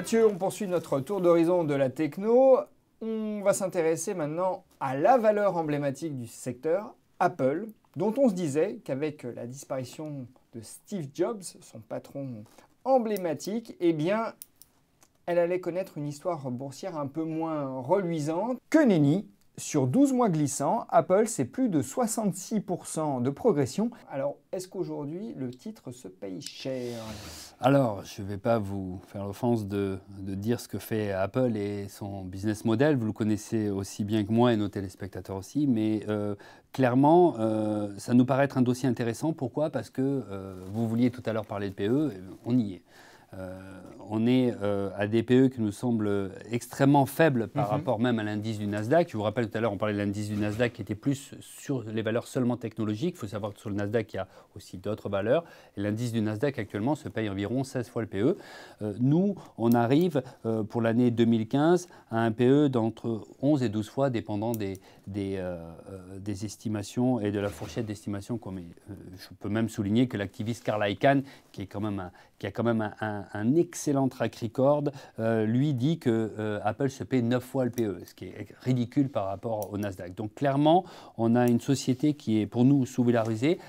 Mathieu, on poursuit notre tour d'horizon de la techno. On va s'intéresser maintenant à la valeur emblématique du secteur, Apple, dont on se disait qu'avec la disparition de Steve Jobs, son patron emblématique, eh bien, elle allait connaître une histoire boursière un peu moins reluisante que Nenny, sur 12 mois glissants, Apple, c'est plus de 66% de progression. Alors, est-ce qu'aujourd'hui, le titre se paye cher Alors, je ne vais pas vous faire l'offense de, dire ce que fait Apple et son business model. Vous le connaissez aussi bien que moi et nos téléspectateurs aussi. Mais euh, clairement, euh, ça nous paraît être un dossier intéressant. Pourquoi Parce que euh, vous vouliez tout à l'heure parler de PE, on y est. Euh, on est euh, à des PE qui nous semblent extrêmement faibles par mhm. rapport même à l'indice du Nasdaq. Je vous rappelle tout à l'heure, on parlait de l'indice du Nasdaq qui était plus sur les valeurs seulement technologiques. Il faut savoir que sur le Nasdaq, il y a aussi d'autres valeurs. Et l'indice du Nasdaq actuellement se paye environ 16 fois le PE. Euh, nous, on arrive pour l'année 2015 à un PE d'entre 11 et 12 fois, dépendant des, estimations et de la fourchette d'estimation je peux même souligner que l'activiste Carl Icahn, qui, est quand même qui a quand même un un, excellent track record, euh, lui dit que euh, Apple se paie 9 fois le PE, ce qui est ridicule par rapport au Nasdaq. Donc clairement, on a une société qui est pour nous sous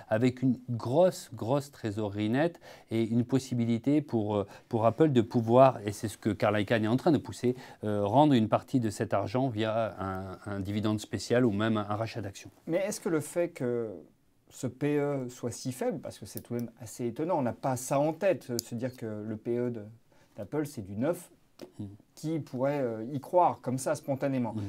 avec une grosse, grosse trésorerie nette et une possibilité pour, euh, pour Apple de pouvoir, et c'est ce que Carl Icahn est en train de pousser, rendre une partie de cet argent via un, un dividende spécial ou même un rachat d'actions. Mais est-ce que le fait que ce PE soit si faible, parce que c'est tout de même assez étonnant. On n'a pas ça en tête, euh, se dire que le PE d'Apple, c'est du neuf, mm. Qui pourrait euh, y croire comme ça spontanément mm.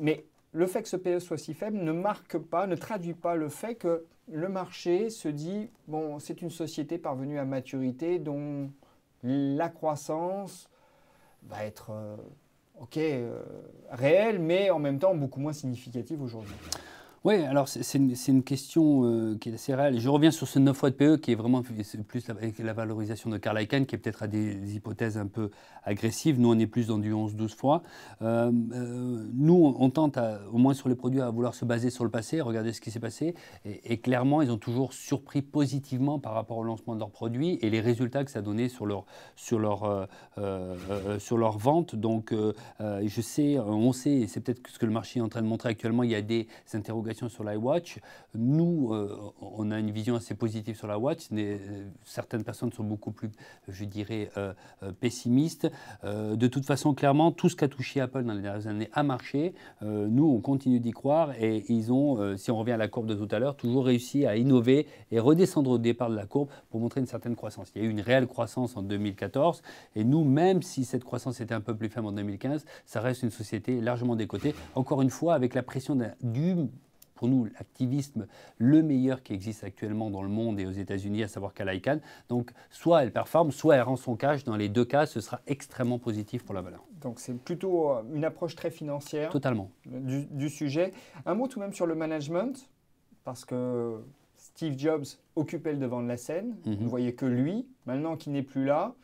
Mais le fait que ce PE soit si faible ne marque pas, ne traduit pas le fait que le marché se dit bon, c'est une société parvenue à maturité dont la croissance va être euh, ok réelle, mais en même temps beaucoup moins significative aujourd'hui. Oui, alors c'est une, question euh, qui est assez réelle. Je reviens sur ce 9 fois de PE qui est vraiment plus la, la valorisation de Carl qui est peut-être à des, hypothèses un peu agressives. Nous, on est plus dans du 11-12 fois. Euh, euh, nous, on tente, au moins sur les produits, à vouloir se baser sur le passé, regarder ce qui s'est passé. Et, clairement, ils ont toujours surpris positivement par rapport au lancement de leurs produits et les résultats que ça donnait sur leur, sur leur, sur leur vente. Donc, je sais, on sait, et c'est peut-être ce que le marché est en train de montrer actuellement, il y a des interrogations sur sur l'iWatch. Nous, euh, on a une vision assez positive sur la Watch. Mais, euh, certaines personnes sont beaucoup plus, je dirais, euh, pessimistes. de toute façon, clairement, tout ce qu'a touché Apple dans les dernières années a marché. nous, on continue d'y croire et ils ont, si on revient à la courbe de tout à l'heure, toujours réussi à innover et redescendre au départ de la courbe pour montrer une certaine croissance. Il y a eu une réelle croissance en 2014 et nous, même si cette croissance était un peu plus faible en 2015, ça reste une société largement décotée. Encore une fois, avec la pression du pour nous l'activisme le meilleur qui existe actuellement dans le monde et aux États-Unis, à savoir l'ICANN. Donc soit elle performe, soit elle rend son cash. Dans les deux cas, ce sera extrêmement positif pour la valeur. Donc c'est plutôt euh, une approche très financière. Totalement. Du, sujet. Un mot tout de même sur le management, parce que Steve Jobs occupait le devant de la scène. Mm-hmm. Vous ne voyez que lui. Maintenant qu'il n'est plus là,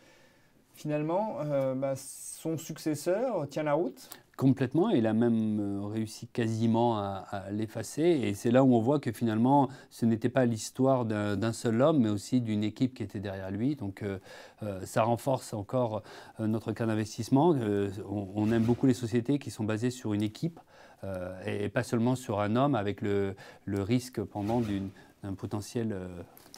finalement, euh, bah, son successeur tient la route Complètement, il a même euh, réussi quasiment à, l'effacer. Et c'est là où on voit que finalement, ce n'était pas l'histoire d'un seul homme, mais aussi d'une équipe qui était derrière lui. Donc euh, ça renforce encore notre cas d'investissement. on, aime beaucoup les sociétés qui sont basées sur une équipe et, pas seulement sur un homme avec le, le risque pendant d'une d'un potentiel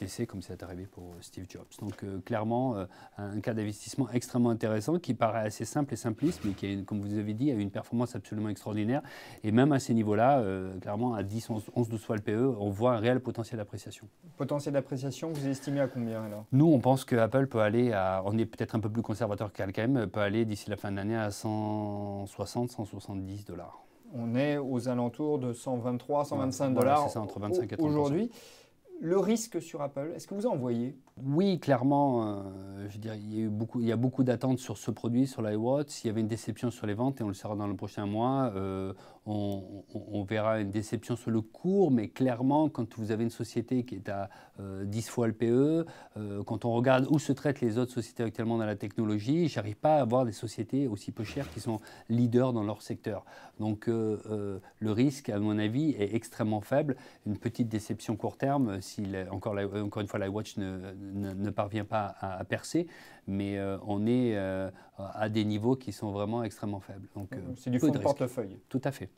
essai euh, comme est arrivé pour euh, Steve Jobs. Donc euh, clairement, un cas d'investissement extrêmement intéressant qui paraît assez simple et simpliste, mais qui, comme vous avez dit, a une performance absolument extraordinaire. Et même à ces niveaux-là, clairement, à 10, 11, 12 fois le PE, on voit un réel potentiel d'appréciation. Potentiel d'appréciation, vous estimez à combien alors Nous, on pense que Apple peut aller à, on est peut-être un peu plus conservateur qu'Alcam, peut aller d'ici la fin de l'année à 160, 170 dollars. On est aux alentours de 123, 125 dollars aujourd'hui. Le risque sur Apple, est-ce que vous en voyez Oui, clairement. Euh, je il y a beaucoup, d'attentes sur ce produit, sur l'iWatch. Il y avait une déception sur les ventes et on le saura dans le prochain mois. Euh, on, verra une déception sur le cours, mais clairement, quand vous avez une société qui est à 10 euh, fois le PE, euh, quand on regarde où se traitent les autres sociétés actuellement dans la technologie, j'arrive pas à avoir des sociétés aussi peu chères qui sont leaders dans leur secteur. Donc euh, le risque, à mon avis, est extrêmement faible. Une petite déception court terme, si encore, une fois la watch ne, parvient pas à percer, mais euh, on est euh, à des niveaux qui sont vraiment extrêmement faibles. Mmh, euh, c'est du fonds de portefeuille. Tout à fait.